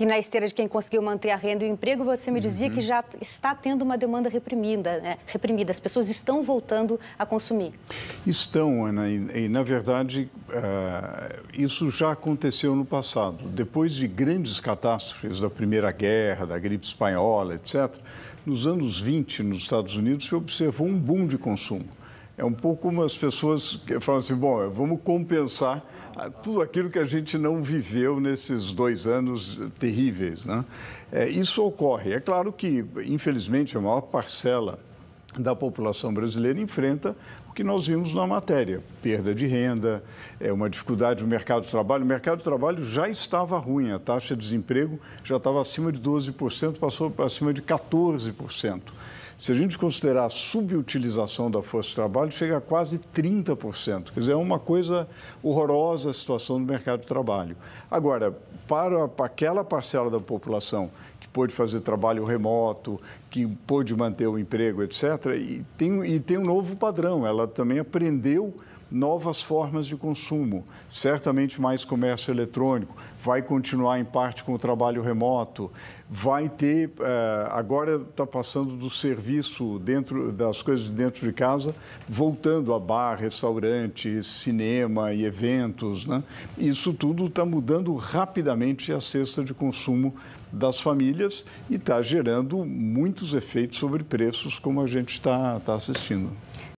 E na esteira de quem conseguiu manter a renda e o emprego, você me dizia uhum. que já está tendo uma demanda reprimida, né? reprimida. As pessoas estão voltando a consumir. Estão, Ana, e, e na verdade uh, isso já aconteceu no passado. Depois de grandes catástrofes da Primeira Guerra, da gripe espanhola, etc., nos anos 20, nos Estados Unidos, se observou um boom de consumo é um pouco como as pessoas que falam assim, bom, vamos compensar tudo aquilo que a gente não viveu nesses dois anos terríveis. Né? É, isso ocorre. É claro que, infelizmente, a maior parcela da população brasileira enfrenta o que nós vimos na matéria: perda de renda, é uma dificuldade no mercado de trabalho. O mercado de trabalho já estava ruim, a taxa de desemprego já estava acima de 12%, passou para acima de 14%. Se a gente considerar a subutilização da força de trabalho, chega a quase 30%. Quer dizer, é uma coisa horrorosa a situação do mercado de trabalho. Agora, para aquela parcela da população que pôde fazer trabalho remoto, que pôde manter o emprego, etc., e tem, e tem um novo padrão, ela também aprendeu novas formas de consumo, certamente mais comércio eletrônico, vai continuar em parte com o trabalho remoto, vai ter, eh, agora está passando do serviço dentro das coisas dentro de casa, voltando a bar, restaurante, cinema e eventos. Né? Isso tudo está mudando rapidamente a cesta de consumo das famílias e está gerando muitos efeitos sobre preços, como a gente está tá assistindo.